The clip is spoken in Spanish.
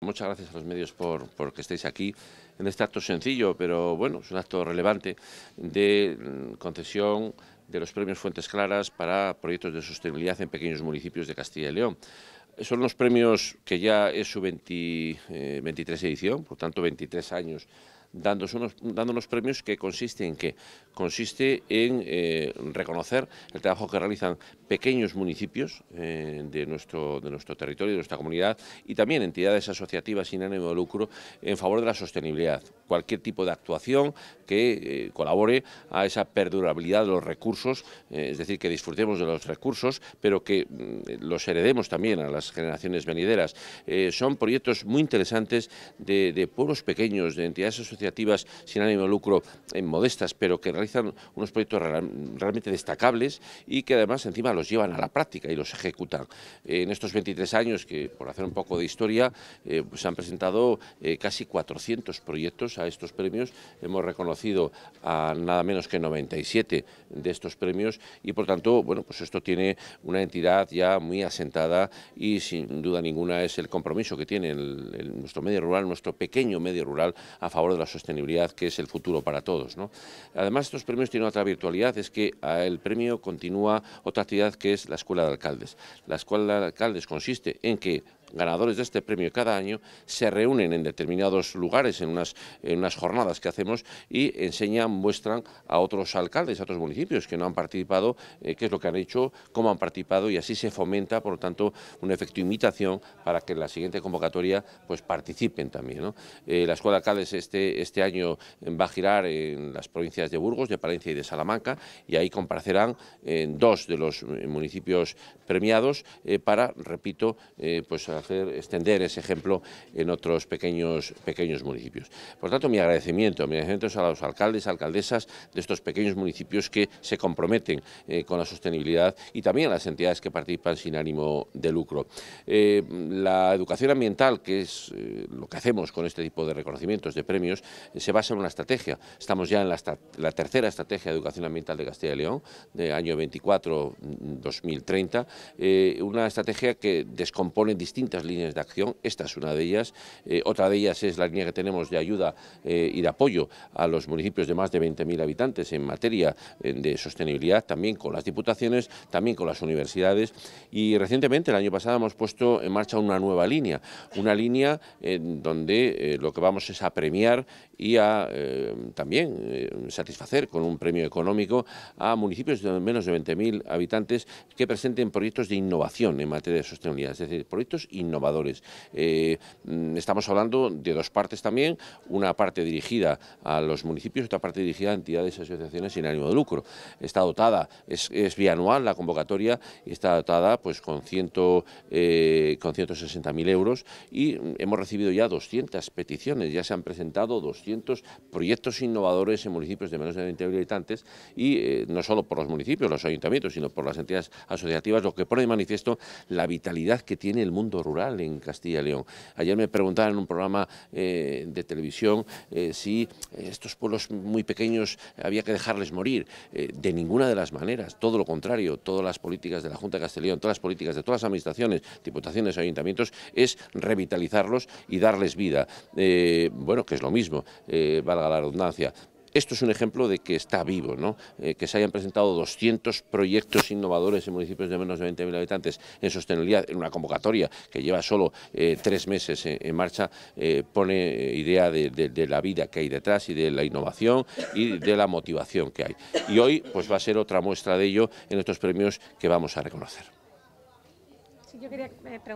Muchas gracias a los medios por, que estéis aquí en este acto sencillo, pero bueno, es un acto relevante de mm, concesión de los premios Fuentes Claras para proyectos de sostenibilidad en pequeños municipios de Castilla y León. Son los premios que ya es su 23 eh, edición, por tanto 23 años dándonos unos, premios que consiste en qué... consiste en eh, reconocer el trabajo que realizan pequeños municipios eh, de, nuestro, de nuestro territorio, de nuestra comunidad y también entidades asociativas sin ánimo de lucro en favor de la sostenibilidad. Cualquier tipo de actuación que eh, colabore a esa perdurabilidad de los recursos, es decir, que disfrutemos de los recursos, pero que mm, los heredemos también a las generaciones venideras. son proyectos muy interesantes de, de pueblos pequeños, de entidades asociativas iniciativas sin ánimo de lucro en eh, modestas, pero que realizan unos proyectos realmente destacables y que además encima los llevan a la práctica y los ejecutan. en estos 23 años, que por hacer un poco de historia, eh, pues se han presentado eh, casi 400 proyectos a estos premios. Hemos reconocido a nada menos que 97 de estos premios y por tanto, bueno, pues esto tiene una entidad ya muy asentada y sin duda ninguna es el compromiso que tiene nuestro medio rural, nuestro pequeño medio rural a favor de la sostenibilidad, que es el futuro para todos. ¿no? Además, estos premios tienen otra virtualidad, es que ah, el premio continúa otra actividad que es la Escuela de Alcaldes. La Escuela de Alcaldes consiste en que ganadores de este premio cada año se reúnen en determinados lugares, en unas, en unas jornadas que hacemos y enseñan, muestran a otros alcaldes, a otros municipios que no han participado, eh, qué es lo que han hecho, cómo han participado y así se fomenta, por lo tanto, un efecto imitación para que en la siguiente convocatoria pues participen también. Eh, la Escuela de Alcaldes este, este año va a girar en las provincias de Burgos, de Palencia y de Salamanca y ahí comparecerán eh, dos de los municipios premiados para, repito, pues extender ese ejemplo en otros pequeños, pequeños municipios. Por tanto, mi agradecimiento, mi a los alcaldes, alcaldesas de estos pequeños municipios que se comprometen eh, con la sostenibilidad y también a las entidades que participan sin ánimo de lucro. Eh, la educación ambiental, que es eh, lo que hacemos con este tipo de reconocimientos, de premios, se basa en una estrategia. Estamos ya en la, la tercera estrategia de educación ambiental de Castilla y León, de año 24-2030, mm, una estrategia que descompone distintos líneas de acción, esta es una de ellas, eh, otra de ellas es la línea que tenemos de ayuda eh, y de apoyo a los municipios de más de 20.000 habitantes en materia eh, de sostenibilidad, también con las diputaciones, también con las universidades y recientemente, el año pasado, hemos puesto en marcha una nueva línea, una línea en donde lo que vamos es a premiar y a también satisfacer con un premio económico a municipios de menos de 20.000 habitantes que presenten proyectos de innovación en materia de sostenibilidad, es decir, proyectos innovadores. Eh, mm, estamos hablando de dos partes también, una parte dirigida a los municipios, otra parte dirigida a entidades y asociaciones sin ánimo de lucro. Está dotada, es, bianual la convocatoria, y está dotada pues con, 160.000 eh, euros y hemos recibido ya 200 peticiones, ya se han presentado 200 proyectos innovadores en municipios de menos de 20 habitantes y eh, no solo por los municipios, los ayuntamientos, sino por las entidades asociativas, lo que pone de manifiesto la vitalidad que tiene el mundo rural en Castilla y León. Ayer me preguntaban en un programa eh, de televisión eh, si estos pueblos muy pequeños había que dejarles morir. Eh, de ninguna de las maneras, todo lo contrario, todas las políticas de la Junta de Castilla y León, todas las políticas de todas las administraciones, diputaciones, ayuntamientos, es revitalizarlos y darles vida. bueno, que es lo mismo, valga la redundancia, esto es un ejemplo de que está vivo, ¿no? Eh, que se hayan presentado 200 proyectos innovadores en municipios de menos de 20.000 habitantes en sostenibilidad, en una convocatoria que lleva solo eh, tres meses en, marcha, eh, pone idea de, la vida que hay detrás y de la innovación y de la motivación que hay. Y hoy pues va a ser otra muestra de ello en estos premios que vamos a reconocer. Sí,